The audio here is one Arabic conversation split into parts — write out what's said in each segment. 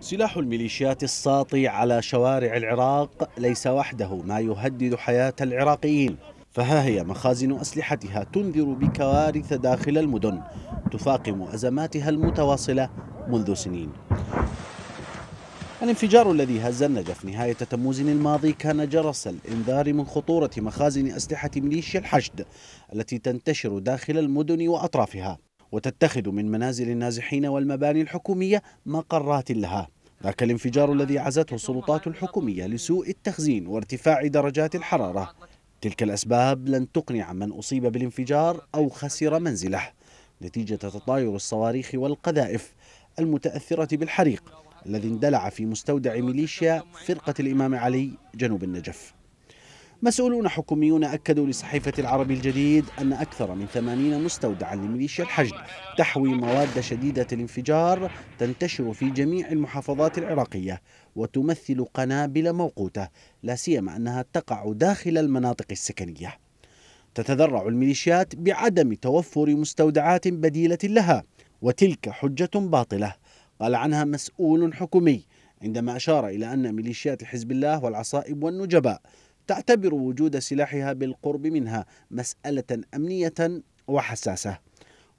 سلاح الميليشيات الساطي على شوارع العراق ليس وحده ما يهدد حياة العراقيين فها هي مخازن أسلحتها تنذر بكوارث داخل المدن تفاقم أزماتها المتواصلة منذ سنين الانفجار الذي هز النجف نهاية تموز الماضي كان جرس الإنذار من خطورة مخازن أسلحة ميليشيا الحشد التي تنتشر داخل المدن وأطرافها وتتخذ من منازل النازحين والمباني الحكومية مقرات لها ذاك الانفجار الذي عزته السلطات الحكومية لسوء التخزين وارتفاع درجات الحرارة تلك الأسباب لن تقنع من أصيب بالانفجار أو خسر منزله نتيجة تطاير الصواريخ والقذائف المتأثرة بالحريق الذي اندلع في مستودع ميليشيا فرقة الإمام علي جنوب النجف مسؤولون حكوميون أكدوا لصحيفة العربي الجديد أن أكثر من 80 مستودعا لميليشيا الحشد تحوي مواد شديدة الانفجار تنتشر في جميع المحافظات العراقية وتمثل قنابل موقوتة لا سيما أنها تقع داخل المناطق السكنية تتذرع الميليشيات بعدم توفر مستودعات بديلة لها وتلك حجة باطلة قال عنها مسؤول حكومي عندما أشار إلى أن ميليشيات حزب الله والعصائب والنجباء تعتبر وجود سلاحها بالقرب منها مسألة أمنية وحساسة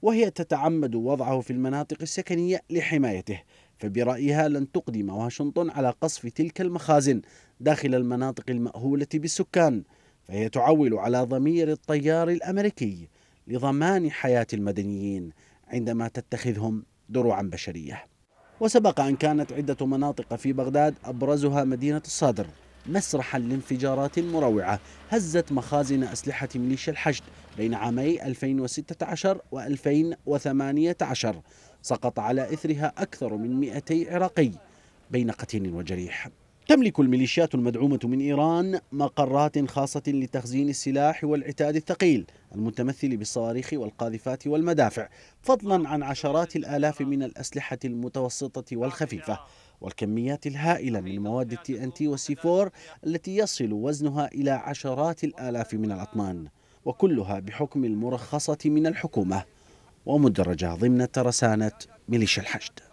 وهي تتعمد وضعه في المناطق السكنية لحمايته فبرأيها لن تقدم واشنطن على قصف تلك المخازن داخل المناطق المأهولة بالسكان فهي تعول على ضمير الطيار الأمريكي لضمان حياة المدنيين عندما تتخذهم دروعا بشرية وسبق أن كانت عدة مناطق في بغداد أبرزها مدينة الصدر مسرحا لانفجارات مروعة هزت مخازن أسلحة ميليشيا الحشد بين عامي 2016 و 2018 سقط على إثرها أكثر من 200 عراقي بين قتيل وجريح تملك الميليشيات المدعومة من إيران مقرات خاصة لتخزين السلاح والعتاد الثقيل المتمثل بالصواريخ والقاذفات والمدافع فضلا عن عشرات الآلاف من الأسلحة المتوسطة والخفيفة والكميات الهائلة من مواد التي ان تي والسي 4 التي يصل وزنها إلى عشرات الآلاف من الأطنان وكلها بحكم المرخصة من الحكومة ومدرجة ضمن ترسانة ميليشيا الحشد